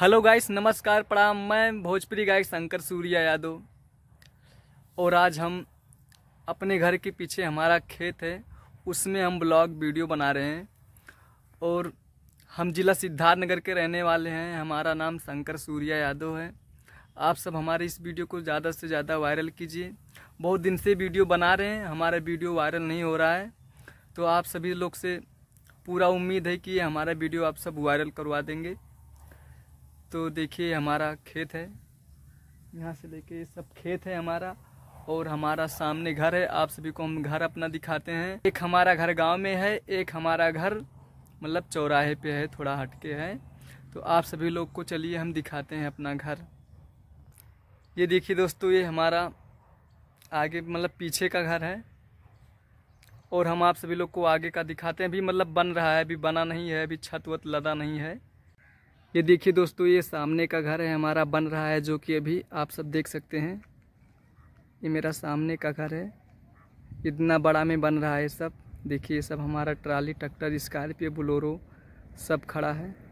hello guys नमस्कार प्रणाम मैं भोजपुरी गायक शंकर सूर्या यादव और आज हम अपने घर के पीछे हमारा खेत है उसमें हम ब्लॉग वीडियो बना रहे हैं और हम जिला सिद्धार्थनगर के रहने वाले हैं हमारा नाम शंकर सूर्या यादव है आप सब हमारे इस वीडियो को ज़्यादा से ज़्यादा वायरल कीजिए बहुत दिन से वीडियो बना रहे हैं हमारा वीडियो वायरल नहीं हो रहा है तो आप सभी लोग से पूरा उम्मीद है कि हमारा वीडियो आप सब वायरल करवा देंगे तो देखिए हमारा खेत है यहाँ से लेके सब खेत है हमारा और हमारा सामने घर है आप सभी को हम घर अपना दिखाते हैं एक हमारा घर गांव में है एक हमारा घर मतलब चौराहे पे है थोड़ा हटके है तो आप सभी लोग को चलिए हम दिखाते हैं अपना घर ये देखिए दोस्तों ये हमारा आगे मतलब पीछे का घर है और हम आप सभी लोग को आगे का दिखाते हैं अभी मतलब बन रहा है अभी बना नहीं है अभी छत वत लदा नहीं है ये देखिए दोस्तों ये सामने का घर है हमारा बन रहा है जो कि अभी आप सब देख सकते हैं ये मेरा सामने का घर है इतना बड़ा में बन रहा है सब देखिए सब हमारा ट्राली ट्रैक्टर स्कॉर्पियो बुलोरो सब खड़ा है